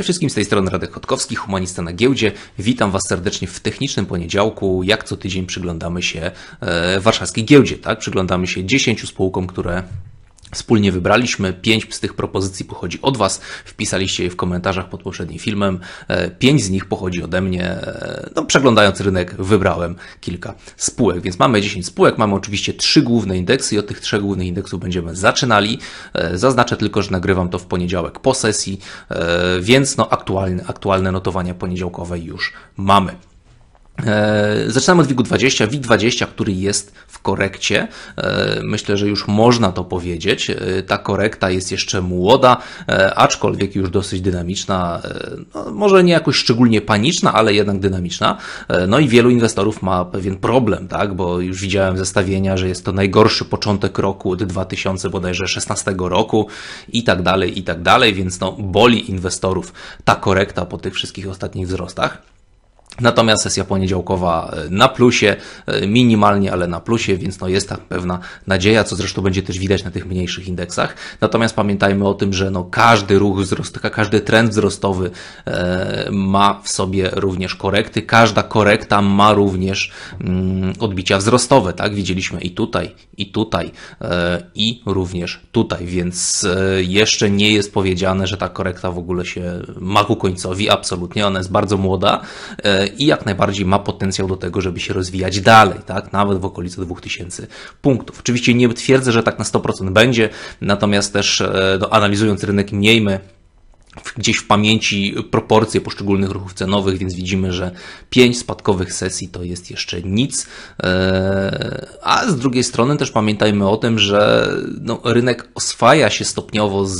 Cześć wszystkim, z tej strony Radek Chodkowski, humanista na giełdzie. Witam Was serdecznie w technicznym poniedziałku. Jak co tydzień przyglądamy się e, warszawskiej giełdzie, tak? Przyglądamy się 10 spółkom, które Wspólnie wybraliśmy. Pięć z tych propozycji pochodzi od Was. Wpisaliście je w komentarzach pod poprzednim filmem. E, pięć z nich pochodzi ode mnie. E, no, przeglądając rynek, wybrałem kilka spółek, więc mamy 10 spółek. Mamy oczywiście trzy główne indeksy i od tych trzech głównych indeksów będziemy zaczynali. E, zaznaczę tylko, że nagrywam to w poniedziałek po sesji, więc no, aktualne, aktualne notowania poniedziałkowe już mamy. E, zaczynamy od wig 20. WIG 20, który jest w korekcie, e, myślę, że już można to powiedzieć. E, ta korekta jest jeszcze młoda, aczkolwiek już dosyć dynamiczna, no, może nie jakoś szczególnie paniczna, ale jednak dynamiczna. No i wielu inwestorów ma pewien problem, tak? bo już widziałem zestawienia, że jest to najgorszy początek roku od 2000 bodajże 16 roku i tak dalej, i tak dalej, więc no, boli inwestorów ta korekta po tych wszystkich ostatnich wzrostach. Natomiast sesja poniedziałkowa e, na plusie, e, minimalnie, ale na plusie, więc no jest tak pewna nadzieja, co zresztą będzie też widać na tych mniejszych indeksach. Natomiast pamiętajmy o tym, że no każdy ruch wzrostowy, każdy trend wzrostowy e, ma w sobie również korekty. Każda korekta ma również mm, odbicia wzrostowe, tak? Widzieliśmy i tutaj, i tutaj, i również tutaj, więc jeszcze nie jest powiedziane, że ta korekta w ogóle się ma ku końcowi, absolutnie, ona jest bardzo młoda i jak najbardziej ma potencjał do tego, żeby się rozwijać dalej, tak? nawet w okolicy 2000 punktów. Oczywiście nie twierdzę, że tak na 100% będzie, natomiast też e, no, analizując rynek miejmy gdzieś w pamięci proporcje poszczególnych ruchów cenowych, więc widzimy, że 5 spadkowych sesji to jest jeszcze nic. E, a z drugiej strony też pamiętajmy o tym, że no, rynek oswaja się stopniowo z,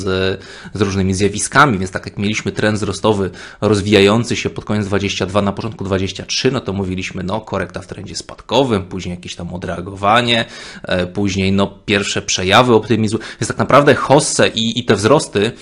z różnymi zjawiskami, więc tak jak mieliśmy trend wzrostowy rozwijający się pod koniec 22, na początku 23, no to mówiliśmy, no korekta w trendzie spadkowym, później jakieś tam odreagowanie, e, później no pierwsze przejawy optymizmu, więc tak naprawdę hosse i, i te wzrosty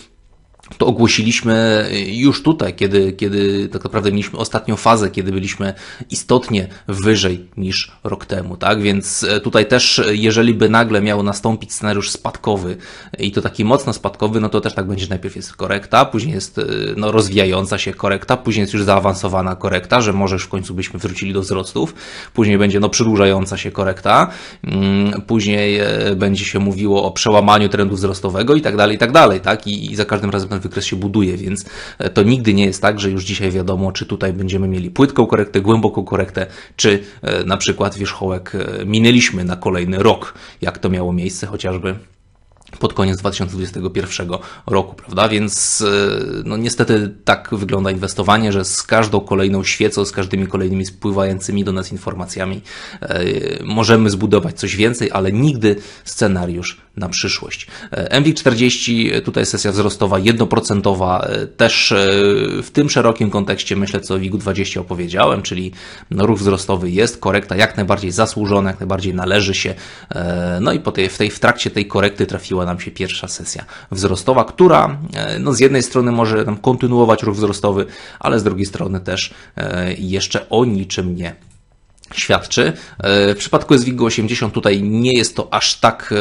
to ogłosiliśmy już tutaj, kiedy, kiedy tak naprawdę mieliśmy ostatnią fazę, kiedy byliśmy istotnie wyżej niż rok temu, tak? Więc e, tutaj też, e, jeżeli by nagle miał nastąpić scenariusz spadkowy i to taki mocno spadkowy, no to też tak będzie, najpierw jest korekta, później jest e, no, rozwijająca się korekta, później jest już zaawansowana korekta, że może już w końcu byśmy wrócili do wzrostów, później będzie no przedłużająca się korekta, mm, później będzie się mówiło o przełamaniu trendu wzrostowego i tak dalej, i tak dalej, tak? I, i za każdym razem ten wykres się buduje, więc e, to nigdy nie jest tak, że już dzisiaj wiadomo, czy tutaj będziemy mieli płytką korektę, głęboką korektę, czy e, na przykład wierzchołek e, minęliśmy na kolejny rok, jak to miało miejsce chociażby pod koniec 2021 roku, prawda? Więc e, no niestety tak wygląda inwestowanie, że z każdą kolejną świecą, z każdymi kolejnymi spływającymi do nas informacjami e, możemy zbudować coś więcej, ale nigdy scenariusz na przyszłość. MW e, MWIG40, tutaj sesja wzrostowa jednoprocentowa, też w tym szerokim kontekście myślę, co o WIG-20 opowiedziałem, czyli no, ruch wzrostowy jest, korekta jak najbardziej zasłużona, jak najbardziej należy się, no i po tej, w, tej, w trakcie tej korekty trafiła była nam się pierwsza sesja wzrostowa, która e, no, z jednej strony może nam kontynuować ruch wzrostowy, ale z drugiej strony też e, jeszcze o niczym nie świadczy. E, w przypadku Zwiggo 80 tutaj nie jest to aż tak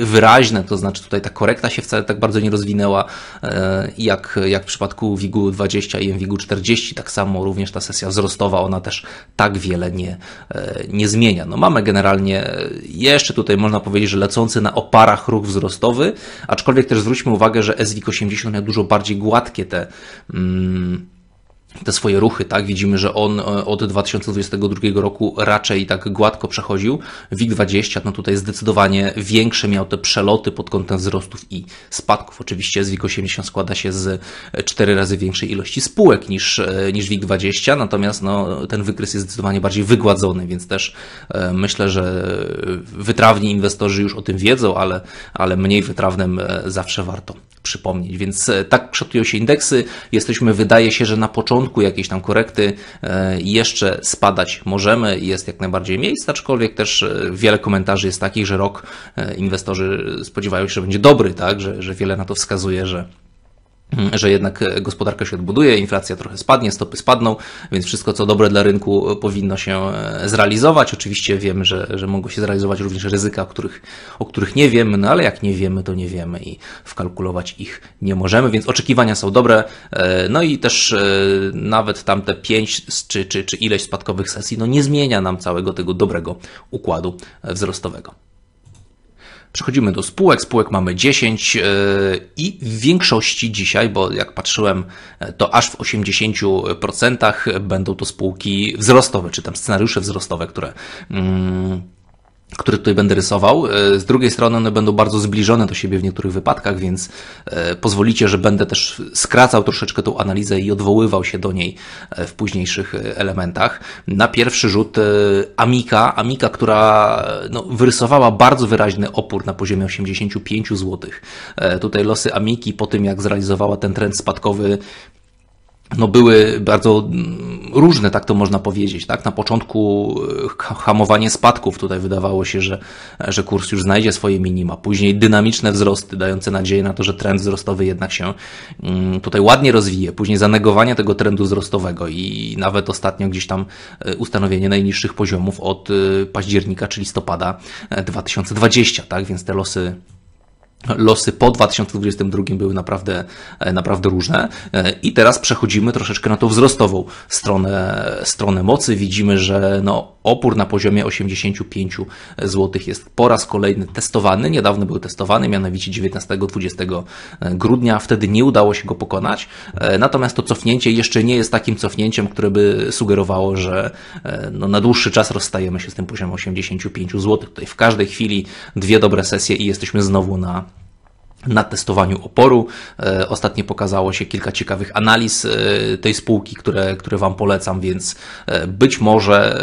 e, wyraźne, to znaczy tutaj ta korekta się wcale tak bardzo nie rozwinęła e, jak, jak w przypadku Wigu 20 i Wigu 40, tak samo również ta sesja wzrostowa, ona też tak wiele nie, nie zmienia. No mamy generalnie jeszcze tutaj można powiedzieć, że lecący na oparach ruch wzrostowy, aczkolwiek też zwróćmy uwagę, że SWIG 80 miał dużo bardziej gładkie te mm, te swoje ruchy, tak? Widzimy, że on e, od 2022 roku raczej tak gładko przechodził. WIG20, no tutaj zdecydowanie większe miał te przeloty pod kątem wzrostów i spadków. Oczywiście z WIG80 składa się z 4 e, razy większej ilości spółek niż, e, niż WIG20, natomiast no, ten wykres jest zdecydowanie bardziej wygładzony, więc też myślę, że wytrawni inwestorzy już o tym wiedzą, ale, ale mniej wytrawnym zawsze warto przypomnieć. Więc tak kształtują się indeksy. Jesteśmy, wydaje się, że na początku jakieś jakiejś tam korekty e, jeszcze spadać możemy, jest jak najbardziej miejsce, aczkolwiek też e, wiele komentarzy jest takich, że rok e, inwestorzy spodziewają się, że będzie dobry, tak, że, że wiele na to wskazuje, że że jednak e, gospodarka się odbuduje, inflacja trochę spadnie, stopy spadną, więc wszystko co dobre dla rynku e, powinno się e, zrealizować. Oczywiście wiemy, że, że mogą się zrealizować również ryzyka, o których, o których nie wiemy, no ale jak nie wiemy, to nie wiemy i wkalkulować ich nie możemy, więc oczekiwania są dobre. No i też nawet tamte pięć czy, czy, czy ileś spadkowych sesji no nie zmienia nam całego tego dobrego układu wzrostowego. Przechodzimy do spółek. Spółek mamy 10 e, i w większości dzisiaj, bo jak patrzyłem, e, to aż w 80% będą to spółki wzrostowe, czy tam scenariusze wzrostowe, które. Mm, które tutaj będę rysował. E, z drugiej strony one będą bardzo zbliżone do siebie w niektórych wypadkach, więc e, pozwolicie, że będę też skracał troszeczkę tą analizę i odwoływał się do niej e, w późniejszych elementach. Na pierwszy rzut Amika, Amika, która no, wyrysowała bardzo wyraźny opór na poziomie 85 zł. Tutaj losy Amiki po tym, jak zrealizowała ten trend spadkowy no były bardzo mm, różne, tak to można powiedzieć. Tak? Na początku e, hamowanie spadków, tutaj wydawało się, że, że kurs już znajdzie swoje minima. Później dynamiczne wzrosty, dające nadzieję na to, że trend wzrostowy jednak się mm, tutaj ładnie rozwije. Później zanegowanie tego trendu wzrostowego i nawet ostatnio gdzieś tam e, ustanowienie najniższych poziomów od e, października czy listopada 2020. Tak? Więc te losy losy po 2022 były naprawdę, e, naprawdę różne. E, I teraz przechodzimy troszeczkę na tą wzrostową stronę, stronę mocy. Widzimy, że no, opór na poziomie 85 zł jest po raz kolejny testowany. Niedawno był testowany, mianowicie 19-20 grudnia. Wtedy nie udało się go pokonać. E, natomiast to cofnięcie jeszcze nie jest takim cofnięciem, które by sugerowało, że e, no na dłuższy czas rozstajemy się z tym poziomem 85 zł. Tutaj w każdej chwili dwie dobre sesje i jesteśmy znowu na na testowaniu oporu. E, Ostatnio pokazało się kilka ciekawych analiz e, tej spółki, które, które Wam polecam, więc e, być może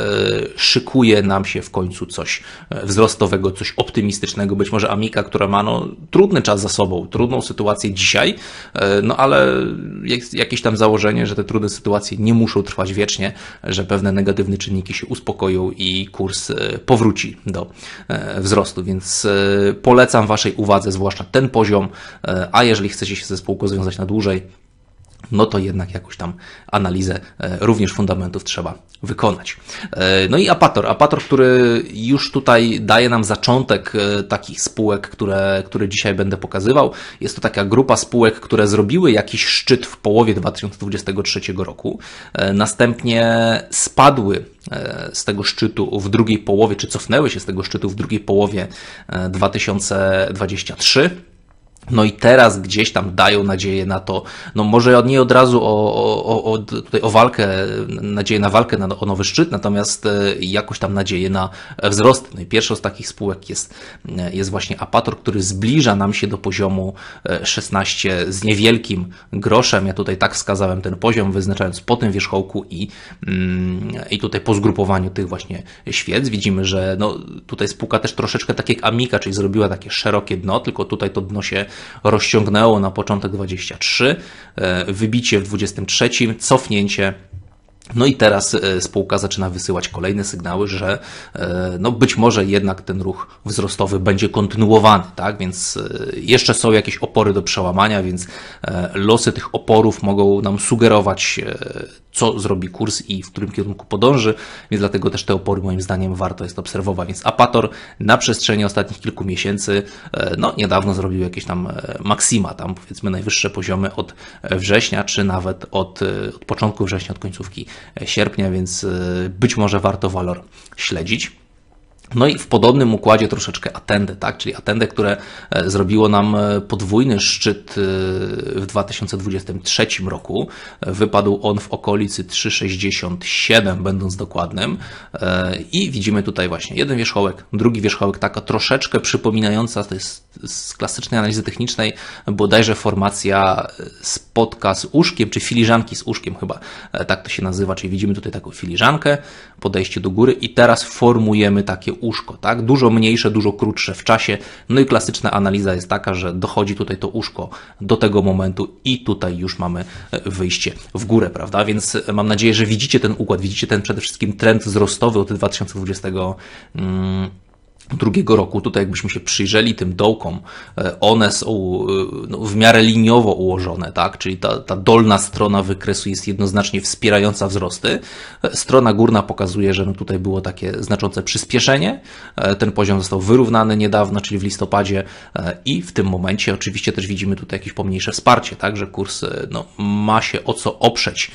szykuje nam się w końcu coś wzrostowego, coś optymistycznego. Być może Amika, która ma no, trudny czas za sobą, trudną sytuację dzisiaj, no ale jakieś tam założenie, że te trudne sytuacje nie muszą trwać wiecznie, że pewne negatywne czynniki się uspokoją i kurs powróci do wzrostu, więc polecam Waszej uwadze zwłaszcza ten poziom poziom, e, a jeżeli chcecie się ze spółką związać na dłużej, no to jednak jakąś tam analizę e, również fundamentów trzeba wykonać. E, no i Apator, Apator, który już tutaj daje nam zaczątek takich spółek, które, które dzisiaj będę pokazywał. Jest to taka grupa spółek, które zrobiły jakiś szczyt w połowie 2023 roku, następnie spadły z tego szczytu w drugiej połowie, czy cofnęły się z tego szczytu w drugiej połowie 2023 no i teraz gdzieś tam dają nadzieję na to, no może nie od razu o, o, o, tutaj o walkę, nadzieję na walkę na, o nowy szczyt, natomiast e, jakoś tam nadzieję na wzrost. No i pierwszą z takich spółek jest, e, jest właśnie Apator, który zbliża nam się do poziomu 16 e, z niewielkim groszem. Ja tutaj tak wskazałem ten poziom, wyznaczając po tym wierzchołku i, mm, i tutaj po zgrupowaniu tych właśnie świec widzimy, że no tutaj spółka też troszeczkę tak jak Amika, czyli zrobiła takie szerokie dno, tylko tutaj to dno się rozciągnęło na początek 23, e, wybicie w 23, cofnięcie no i teraz e, spółka zaczyna wysyłać kolejne sygnały, że e, no być może jednak ten ruch wzrostowy będzie kontynuowany, tak? Więc e, jeszcze są jakieś opory do przełamania, więc losy tych oporów mogą nam sugerować, co zrobi kurs i w którym kierunku podąży, więc dlatego też te opory moim zdaniem warto jest obserwować. Więc Apator na przestrzeni ostatnich kilku miesięcy, no niedawno zrobił jakieś tam maksima, tam powiedzmy najwyższe poziomy od września, czy nawet od, od początku września, od końcówki sierpnia, więc y, być może warto walor śledzić. No i w podobnym układzie troszeczkę Atendę, tak? czyli Atendę, które e, zrobiło nam e, podwójny szczyt e, w 2023 roku. Wypadł on w okolicy 3,67, będąc dokładnym. I widzimy tutaj właśnie jeden wierzchołek, drugi wierzchołek, taka troszeczkę przypominająca to jest z klasycznej analizy technicznej bodajże formacja spotka z uszkiem, czy filiżanki z uszkiem chyba, tak to się nazywa, czyli widzimy tutaj taką filiżankę, podejście do góry i teraz formujemy takie uszko, tak? Dużo mniejsze, dużo krótsze w czasie. No i klasyczna analiza jest taka, że dochodzi tutaj to uszko do tego momentu i tutaj już mamy e, wyjście w górę, prawda? Więc e, mam nadzieję, że widzicie ten układ, widzicie ten przede wszystkim trend wzrostowy od 2020 drugiego roku. Tutaj jakbyśmy się przyjrzeli tym dołkom, e, one są e, no, w miarę liniowo ułożone, tak? czyli ta, ta dolna strona wykresu jest jednoznacznie wspierająca wzrosty. E, strona górna pokazuje, że no tutaj było takie znaczące przyspieszenie. Ten poziom został wyrównany niedawno, czyli w listopadzie i w tym momencie oczywiście też widzimy tutaj jakieś pomniejsze wsparcie, tak? że kurs no, ma się o co oprzeć,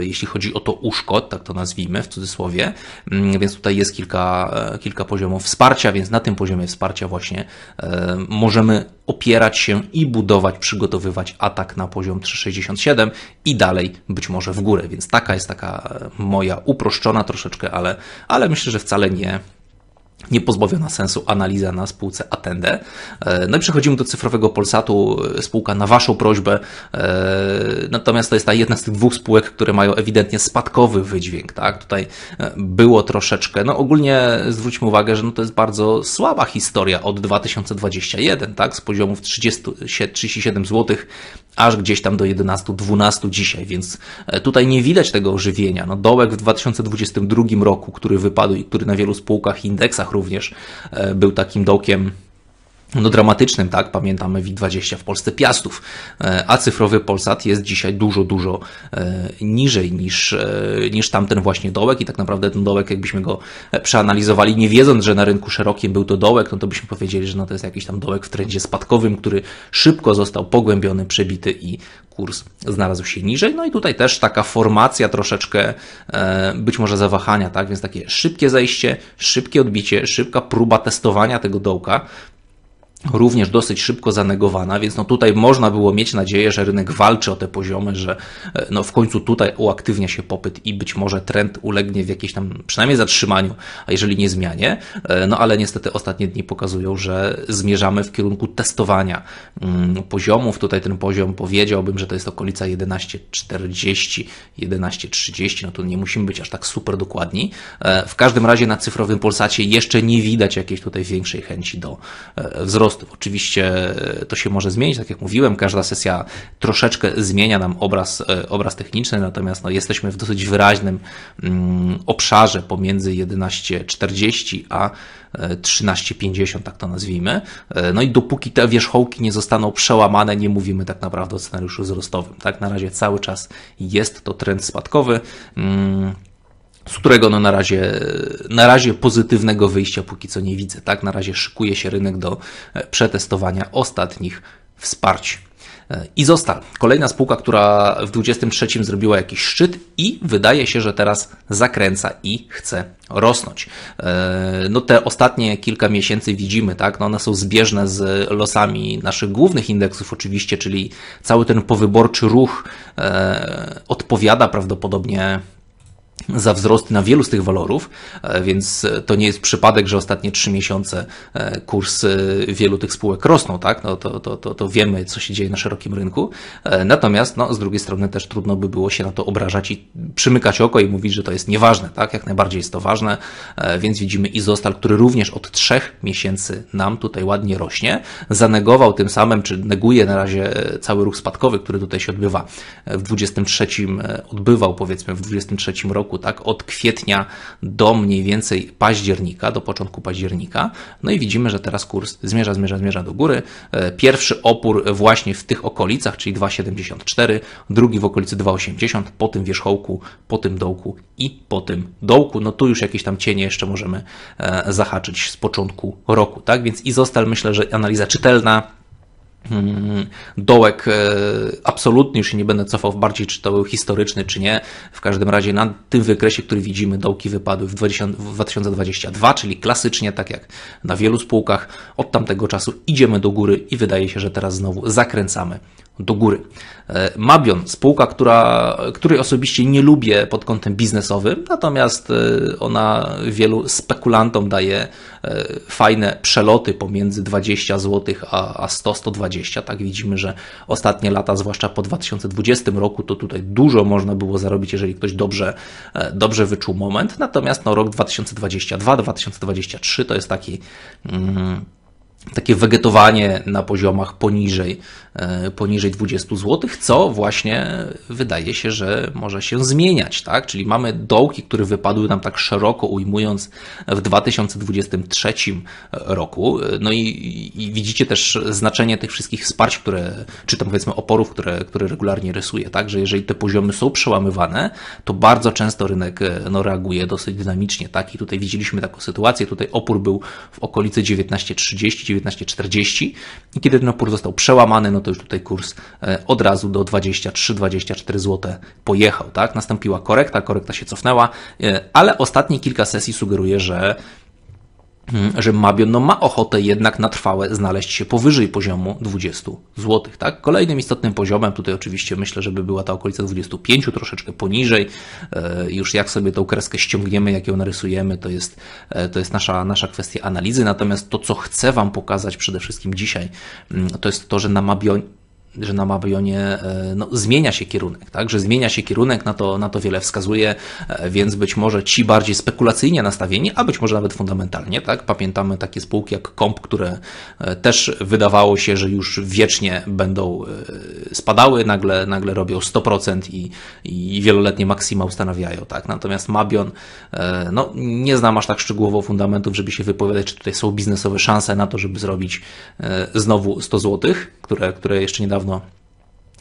jeśli chodzi o to uszkod, tak to nazwijmy w cudzysłowie, mm, więc tutaj jest kilka, kilka poziomów wsparcia wsparcia, więc na tym poziomie wsparcia właśnie e, możemy opierać się i budować, przygotowywać atak na poziom 367 i dalej być może w górę. Więc taka jest taka e, moja uproszczona troszeczkę, ale, ale myślę, że wcale nie nie pozbawiona sensu analiza na spółce Atende. E, no i przechodzimy do cyfrowego Polsatu, e, spółka na Waszą prośbę. E, natomiast to jest ta jedna z tych dwóch spółek, które mają ewidentnie spadkowy wydźwięk. Tak? Tutaj było troszeczkę, no ogólnie zwróćmy uwagę, że no to jest bardzo słaba historia od 2021, tak? z poziomów 30, 37 zł aż gdzieś tam do 11-12 dzisiaj, więc tutaj nie widać tego ożywienia. No dołek w 2022 roku, który wypadł i który na wielu spółkach indeksach również e, był takim dokiem no, dramatycznym, tak? Pamiętamy WIG-20 w Polsce Piastów, e, a cyfrowy Polsat jest dzisiaj dużo, dużo e, niżej niż, e, niż tamten właśnie dołek i tak naprawdę ten dołek, jakbyśmy go przeanalizowali, nie wiedząc, że na rynku szerokim był to dołek, no to byśmy powiedzieli, że no to jest jakiś tam dołek w trendzie spadkowym, który szybko został pogłębiony, przebity i kurs znalazł się niżej. No i tutaj też taka formacja troszeczkę być może zawahania, tak? Więc takie szybkie zejście, szybkie odbicie, szybka próba testowania tego dołka, również dosyć szybko zanegowana, więc no tutaj można było mieć nadzieję, że rynek walczy o te poziomy, że e, no w końcu tutaj uaktywnia się popyt i być może trend ulegnie w jakiejś tam przynajmniej zatrzymaniu, a jeżeli nie zmianie, e, no ale niestety ostatnie dni pokazują, że zmierzamy w kierunku testowania mm, poziomów. Tutaj ten poziom powiedziałbym, że to jest okolica 11.40, 11.30, no to nie musimy być aż tak super dokładni. E, w każdym razie na cyfrowym Polsacie jeszcze nie widać jakiejś tutaj większej chęci do wzrostu Oczywiście e, to się może zmienić, tak jak mówiłem, każda sesja troszeczkę zmienia nam obraz, e, obraz techniczny, natomiast no, jesteśmy w dosyć wyraźnym mm, obszarze pomiędzy 11.40 a 13,50, e, tak to nazwijmy. No i dopóki te wierzchołki nie zostaną przełamane, nie mówimy tak naprawdę o scenariuszu wzrostowym. Tak, na razie cały czas jest to trend spadkowy. Mm, z którego no na, razie, na razie pozytywnego wyjścia póki co nie widzę. Tak? Na razie szykuje się rynek do e, przetestowania ostatnich wsparć. E, i został kolejna spółka, która w 23 zrobiła jakiś szczyt i wydaje się, że teraz zakręca i chce rosnąć. E, no te ostatnie kilka miesięcy widzimy, tak, no one są zbieżne z losami naszych głównych indeksów oczywiście, czyli cały ten powyborczy ruch odpowiada prawdopodobnie za wzrosty na wielu z tych walorów, e, więc e, to nie jest przypadek, że ostatnie trzy miesiące e, kursy wielu tych spółek rosną, tak? No to, to, to, to wiemy, co się dzieje na szerokim rynku. Natomiast no, z drugiej strony też trudno by było się na to obrażać i przymykać oko i mówić, że to jest nieważne, tak? Jak najbardziej jest to ważne, więc widzimy Izostal, który również od trzech miesięcy nam tutaj ładnie rośnie, zanegował tym samym, czy neguje na razie cały ruch spadkowy, który tutaj się odbywa w 23, odbywał powiedzmy w 23 roku, roku, tak? Od kwietnia do mniej więcej października, do początku października. No i widzimy, że teraz kurs zmierza, zmierza, zmierza do góry. E, pierwszy opór właśnie w tych okolicach, czyli 2,74, drugi w okolicy 2,80, po tym wierzchołku, po tym dołku i po tym dołku. No tu już jakieś tam cienie jeszcze możemy e, zahaczyć z początku roku, tak? Więc i został myślę, że analiza czytelna, Mm, dołek e, absolutny, już się nie będę cofał w bardziej, czy to był historyczny, czy nie. W każdym razie na tym wykresie, który widzimy, dołki wypadły w 2022, czyli klasycznie, tak jak na wielu spółkach, od tamtego czasu idziemy do góry i wydaje się, że teraz znowu zakręcamy do góry. E, Mabion, spółka, która, której osobiście nie lubię pod kątem biznesowym, natomiast e, ona wielu spekulantom daje e, fajne przeloty pomiędzy 20 zł a 100-120. Tak widzimy, że ostatnie lata, zwłaszcza po 2020 roku, to tutaj dużo można było zarobić, jeżeli ktoś dobrze, dobrze wyczuł moment. Natomiast no, rok 2022-2023 to jest taki. Mm, takie wegetowanie na poziomach poniżej, e, poniżej 20 zł, co właśnie wydaje się, że może się zmieniać, tak? Czyli mamy dołki, które wypadły nam tak szeroko ujmując w 2023 roku. No i, i widzicie też znaczenie tych wszystkich wsparć, które, czy tam powiedzmy oporów, które, które regularnie rysuje, tak? Że jeżeli te poziomy są przełamywane, to bardzo często rynek e, no, reaguje dosyć dynamicznie, tak? I tutaj widzieliśmy taką sytuację, tutaj opór był w okolicy 1930, 19,40 i kiedy ten opór został przełamany, no to już tutaj kurs e, od razu do 23-24 zł pojechał, tak? Nastąpiła korekta, korekta się cofnęła, e, ale ostatnie kilka sesji sugeruje, że Mm, że Mabion no, ma ochotę jednak na trwałe znaleźć się powyżej poziomu 20 zł. Tak? Kolejnym istotnym poziomem, tutaj oczywiście myślę, żeby była ta okolica 25, troszeczkę poniżej. E, już jak sobie tą kreskę ściągniemy, jak ją narysujemy, to jest, e, to jest nasza, nasza kwestia analizy. Natomiast to, co chcę Wam pokazać przede wszystkim dzisiaj, mm, to jest to, że na Mabionie że na Mabionie e, no, zmienia się kierunek, tak? że zmienia się kierunek, na to, na to wiele wskazuje, e, więc być może ci bardziej spekulacyjnie nastawieni, a być może nawet fundamentalnie. Tak? Pamiętamy takie spółki jak Comp, które e, też wydawało się, że już wiecznie będą spadały, nagle, nagle robią 100% i, i wieloletnie maksima ustanawiają. Tak? Natomiast Mabion, no, nie znam aż tak szczegółowo fundamentów, żeby się wypowiadać, czy tutaj są biznesowe szanse na to, żeby zrobić znowu 100 zł, które, które jeszcze niedawno niedawno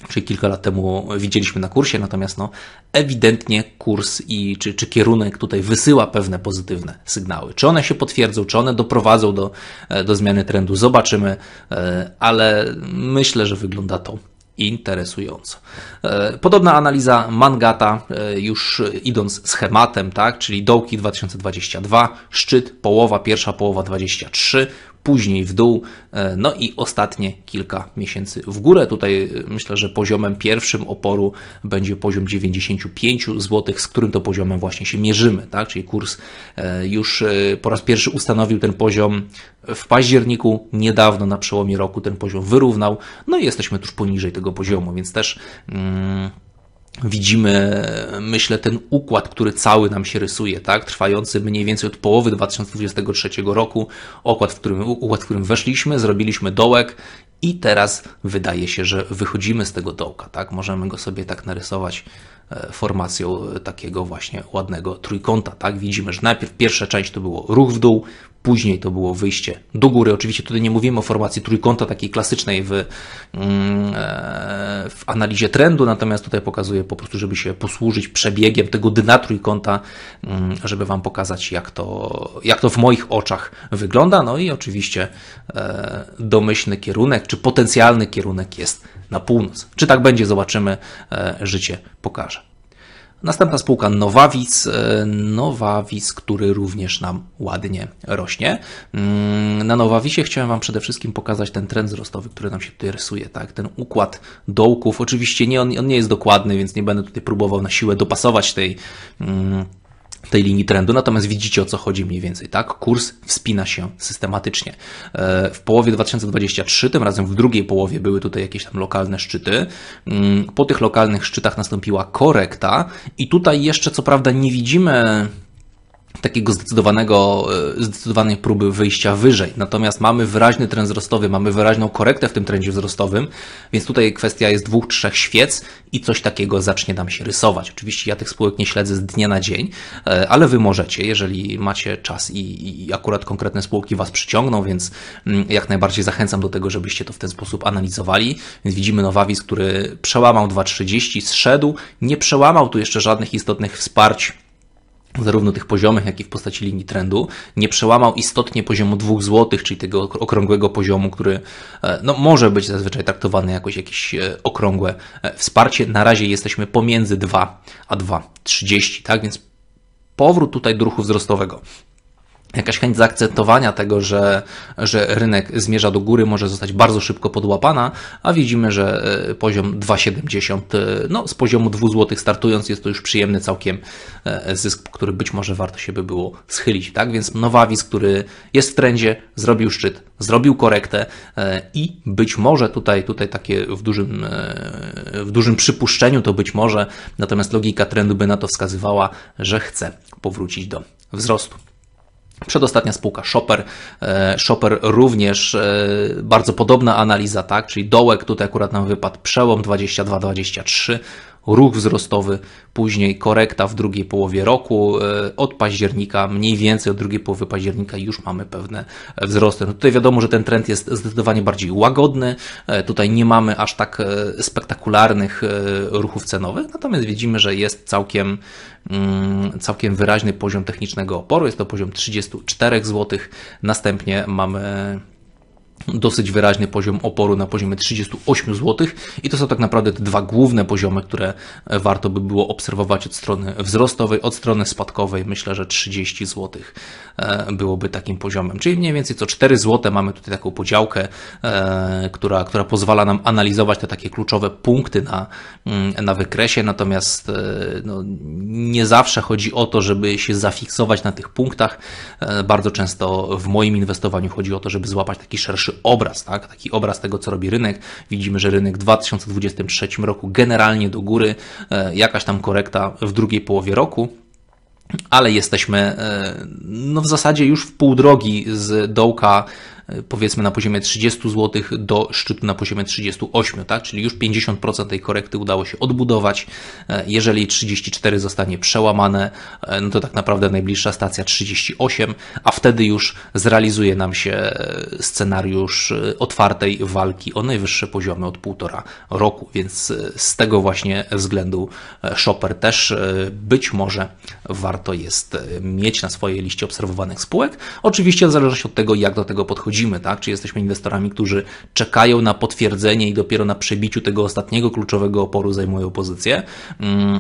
czy kilka lat temu widzieliśmy na kursie, natomiast no, ewidentnie kurs i czy, czy kierunek tutaj wysyła pewne pozytywne sygnały. Czy one się potwierdzą, czy one doprowadzą do, e, do zmiany trendu, zobaczymy, e, ale myślę, że wygląda to interesująco. E, podobna analiza Mangata, już idąc schematem, tak, czyli dołki 2022, szczyt połowa, pierwsza połowa 23, później w dół, e, no i ostatnie kilka miesięcy w górę. Tutaj e, myślę, że poziomem pierwszym oporu będzie poziom 95 zł, z którym to poziomem właśnie się mierzymy, tak? Czyli kurs e, już po raz pierwszy ustanowił ten poziom w październiku, niedawno na przełomie roku ten poziom wyrównał, no i jesteśmy tuż poniżej tego poziomu, więc też. Mm, widzimy, myślę, ten układ, który cały nam się rysuje, tak? Trwający mniej więcej od połowy 2023 roku, układ, w którym, układ, w którym weszliśmy, zrobiliśmy dołek i teraz wydaje się, że wychodzimy z tego dołka, tak? Możemy go sobie tak narysować e, formacją e, takiego właśnie ładnego trójkąta, tak? Widzimy, że najpierw pierwsza część to było ruch w dół, później to było wyjście do góry. Oczywiście tutaj nie mówimy o formacji trójkąta takiej klasycznej w, mm, e, w analizie trendu, natomiast tutaj pokazuję po prostu, żeby się posłużyć przebiegiem tego dna trójkąta, mm, żeby Wam pokazać, jak to, jak to w moich oczach wygląda. No i oczywiście domyślny kierunek, czy potencjalny kierunek jest na północ. Czy tak będzie, zobaczymy, e, życie pokaże. Następna spółka Nowawic, e, Nowawic, który również nam ładnie rośnie. Mm, na Nowawisie chciałem Wam przede wszystkim pokazać ten trend wzrostowy, który nam się tutaj rysuje, tak? Ten układ dołków. Oczywiście nie, on, on nie jest dokładny, więc nie będę tutaj próbował na siłę dopasować tej. Mm, tej linii trendu, natomiast widzicie o co chodzi mniej więcej, tak? Kurs wspina się systematycznie. E, w połowie 2023, tym razem w drugiej połowie były tutaj jakieś tam lokalne szczyty. Mm, po tych lokalnych szczytach nastąpiła korekta i tutaj jeszcze co prawda nie widzimy takiego zdecydowanego, e, zdecydowanej próby wyjścia wyżej. Natomiast mamy wyraźny trend wzrostowy, mamy wyraźną korektę w tym trendzie wzrostowym, więc tutaj kwestia jest dwóch, trzech świec i coś takiego zacznie nam się rysować. Oczywiście ja tych spółek nie śledzę z dnia na dzień, e, ale wy możecie, jeżeli macie czas i, i akurat konkretne spółki was przyciągną, więc mm, jak najbardziej zachęcam do tego, żebyście to w ten sposób analizowali. Więc widzimy Nowawis, który przełamał 2,30, zszedł, nie przełamał tu jeszcze żadnych istotnych wsparć zarówno tych poziomych, jak i w postaci linii trendu, nie przełamał istotnie poziomu 2 zł, czyli tego okrągłego poziomu, który e, no, może być zazwyczaj traktowany jakoś jakieś e, okrągłe e, wsparcie. Na razie jesteśmy pomiędzy 2 a 2,30, tak więc powrót tutaj do ruchu wzrostowego jakaś chęć zaakceptowania tego, że, że rynek zmierza do góry, może zostać bardzo szybko podłapana, a widzimy, że e, poziom 2,70, e, no z poziomu 2 zł startując jest to już przyjemny całkiem e, zysk, który być może warto się by było schylić, tak? Więc Nowawis, który jest w trendzie, zrobił szczyt, zrobił korektę i być może tutaj, tutaj takie w dużym, w dużym przypuszczeniu to być może, natomiast logika trendu by na to wskazywała, że chce powrócić do wzrostu. Przedostatnia spółka Shopper. E, Shopper również e, bardzo podobna analiza, tak? Czyli dołek tutaj akurat nam wypadł przełom 22-23 ruch wzrostowy, później korekta w drugiej połowie roku. E, od października, mniej więcej od drugiej połowy października już mamy pewne wzrosty. No tutaj wiadomo, że ten trend jest zdecydowanie bardziej łagodny. E, tutaj nie mamy aż tak e, spektakularnych ruchów cenowych, natomiast widzimy, że jest całkiem, mm, całkiem wyraźny poziom technicznego oporu. Jest to poziom 34 zł. Następnie mamy dosyć wyraźny poziom oporu na poziomie 38 zł i to są tak naprawdę te dwa główne poziomy, które e, warto by było obserwować od strony wzrostowej, od strony spadkowej. Myślę, że 30 zł e, byłoby takim poziomem, czyli mniej więcej co 4 zł mamy tutaj taką podziałkę, e, która, która pozwala nam analizować te takie kluczowe punkty na, mm, na wykresie, natomiast no, nie zawsze chodzi o to, żeby się zafiksować na tych punktach. Bardzo często w moim inwestowaniu chodzi o to, żeby złapać taki szerszy obraz, tak? taki obraz tego, co robi rynek. Widzimy, że rynek w 2023 roku generalnie do góry, e, jakaś tam korekta w drugiej połowie roku ale jesteśmy e, no, w zasadzie już w pół drogi z dołka E, powiedzmy na poziomie 30 zł do szczytu na poziomie 38, tak? czyli już 50% tej korekty udało się odbudować. E, jeżeli 34 zostanie przełamane, e, no to tak naprawdę najbliższa stacja 38, a wtedy już zrealizuje nam się scenariusz otwartej walki o najwyższe poziomy od półtora roku, więc z tego właśnie względu Shopper też być może warto jest mieć na swojej liście obserwowanych spółek. Oczywiście w zależności od tego, jak do tego podchodzimy wchodzimy, tak? Czy jesteśmy inwestorami, którzy czekają na potwierdzenie i dopiero na przebiciu tego ostatniego kluczowego oporu zajmują pozycję. Mm,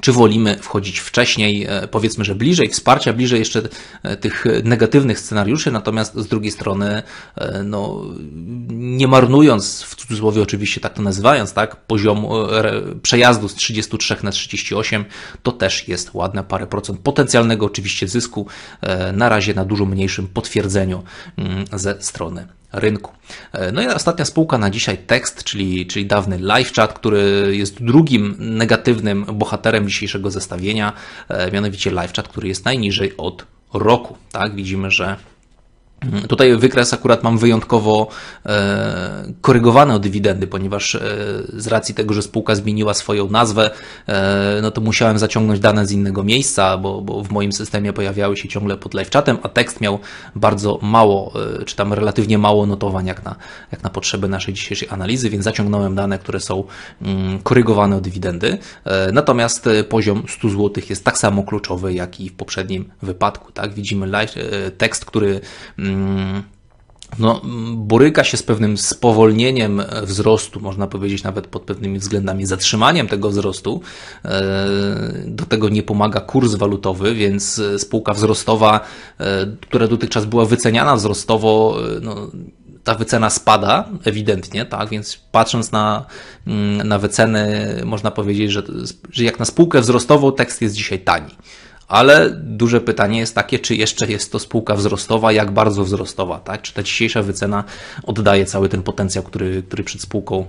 czy wolimy wchodzić wcześniej, e, powiedzmy, że bliżej wsparcia, bliżej jeszcze e, tych negatywnych scenariuszy, natomiast z drugiej strony, e, no, nie marnując, w cudzysłowie oczywiście tak to nazywając, tak, poziomu przejazdu z 33 na 38, to też jest ładne parę procent potencjalnego oczywiście zysku, na razie na dużo mniejszym potwierdzeniu mm, ze strony rynku. E, no i ostatnia spółka na dzisiaj tekst, czyli, czyli dawny chat, który jest drugim negatywnym bohaterem dzisiejszego zestawienia, e, mianowicie live chat, który jest najniżej od roku. Tak, widzimy, że Mhm. Tutaj wykres akurat mam wyjątkowo e, korygowany o dywidendy, ponieważ e, z racji tego, że spółka zmieniła swoją nazwę, e, no to musiałem zaciągnąć dane z innego miejsca, bo, bo w moim systemie pojawiały się ciągle pod live chatem, a tekst miał bardzo mało, e, czy tam relatywnie mało notowań jak na, jak na potrzeby naszej dzisiejszej analizy, więc zaciągnąłem dane, które są mm, korygowane o dywidendy. E, natomiast e, poziom 100 zł jest tak samo kluczowy, jak i w poprzednim wypadku. Tak? Widzimy live, e, tekst, który mm, Mm, no, boryka się z pewnym spowolnieniem wzrostu, można powiedzieć nawet pod pewnymi względami zatrzymaniem tego wzrostu. E, do tego nie pomaga kurs walutowy, więc spółka wzrostowa, e, która dotychczas była wyceniana wzrostowo, e, no, ta wycena spada ewidentnie, tak? Więc patrząc na, mm, na wyceny, można powiedzieć, że, że jak na spółkę wzrostową tekst jest dzisiaj tani ale duże pytanie jest takie, czy jeszcze jest to spółka wzrostowa, jak bardzo wzrostowa, tak? Czy ta dzisiejsza wycena oddaje cały ten potencjał, który, który przed spółką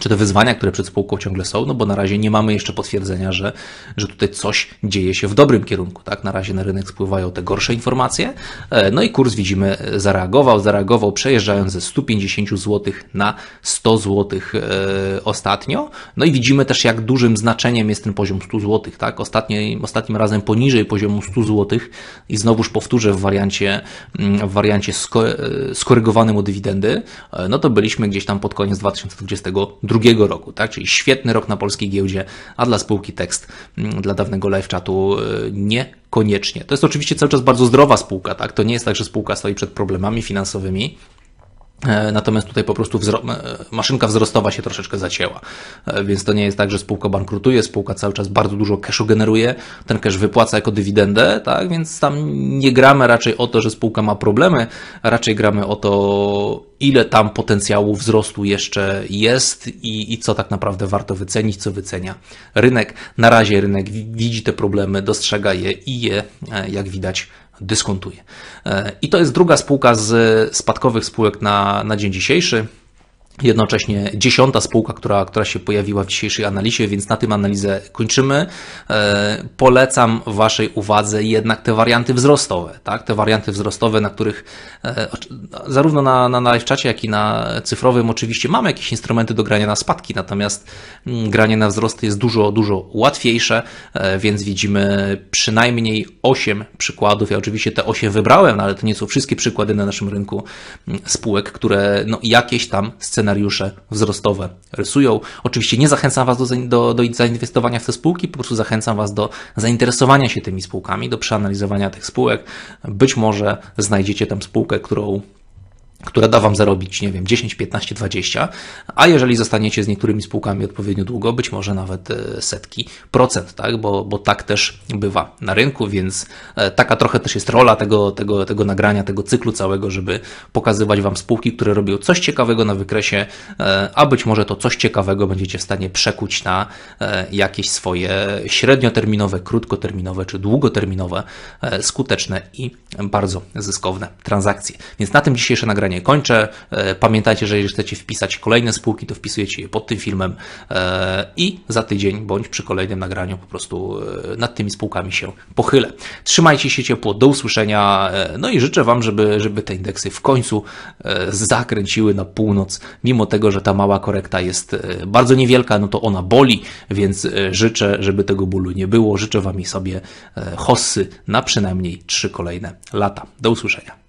czy te wyzwania, które przed spółką ciągle są, no bo na razie nie mamy jeszcze potwierdzenia, że, że tutaj coś dzieje się w dobrym kierunku, tak? Na razie na rynek spływają te gorsze informacje, e, no i kurs widzimy zareagował, zareagował przejeżdżając ze 150 zł na 100 zł e, ostatnio, no i widzimy też jak dużym znaczeniem jest ten poziom 100 zł, tak? Ostatnim, ostatnim razem poniżej poziomu 100 zł i znowuż powtórzę w wariancie, mm, w wariancie e, skorygowanym o dywidendy, no to byliśmy gdzieś tam pod koniec 2020 drugiego roku, tak? Czyli świetny rok na polskiej giełdzie, a dla spółki tekst, mm, dla dawnego live chatu y, nie koniecznie. To jest oczywiście cały czas bardzo zdrowa spółka, tak? To nie jest tak, że spółka stoi przed problemami finansowymi, E, natomiast tutaj po prostu wzro e, maszynka wzrostowa się troszeczkę zacięła, e, więc to nie jest tak, że spółka bankrutuje, spółka cały czas bardzo dużo cashu generuje, ten cash wypłaca jako dywidendę, tak? więc tam nie gramy raczej o to, że spółka ma problemy, raczej gramy o to, ile tam potencjału wzrostu jeszcze jest i, i co tak naprawdę warto wycenić, co wycenia rynek. Na razie rynek widzi te problemy, dostrzega je i je, jak widać, dyskontuje. E, I to jest druga spółka z spadkowych spółek na, na dzień dzisiejszy. Jednocześnie dziesiąta spółka, która, która się pojawiła w dzisiejszej analizie, więc na tym analizę kończymy. E, polecam Waszej uwadze jednak te warianty wzrostowe, tak? Te warianty wzrostowe, na których e, zarówno na, na live czacie, jak i na cyfrowym oczywiście mamy jakieś instrumenty do grania na spadki, natomiast mm, granie na wzrosty jest dużo, dużo łatwiejsze, e, więc widzimy przynajmniej 8 przykładów. Ja oczywiście te 8 wybrałem, no, ale to nie są wszystkie przykłady na naszym rynku mm, spółek, które no, jakieś tam sceny scenariusze wzrostowe rysują. Oczywiście nie zachęcam Was do, do, do zainwestowania w te spółki, po prostu zachęcam Was do zainteresowania się tymi spółkami, do przeanalizowania tych spółek. Być może znajdziecie tam spółkę, którą które da Wam zarobić, nie wiem, 10, 15, 20, a jeżeli zostaniecie z niektórymi spółkami odpowiednio długo, być może nawet e, setki procent, tak? bo, bo tak też bywa na rynku, więc e, taka trochę też jest rola tego, tego, tego nagrania, tego cyklu całego, żeby pokazywać Wam spółki, które robią coś ciekawego na wykresie, e, a być może to coś ciekawego będziecie w stanie przekuć na jakieś swoje średnioterminowe, krótkoterminowe czy długoterminowe, skuteczne i bardzo zyskowne transakcje. Więc na tym dzisiejsze nagranie kończę. E, pamiętajcie, że jeżeli chcecie wpisać kolejne spółki, to wpisujecie je pod tym filmem e, i za tydzień bądź przy kolejnym nagraniu po prostu e, nad tymi spółkami się pochylę. Trzymajcie się ciepło, do usłyszenia, no i życzę Wam, żeby, żeby te indeksy w końcu zakręciły na północ, mimo tego, że ta mała korekta jest bardzo niewielka, no to ona boli, więc życzę, żeby tego bólu nie było. Życzę Wam i sobie hossy na przynajmniej trzy kolejne lata. Do usłyszenia.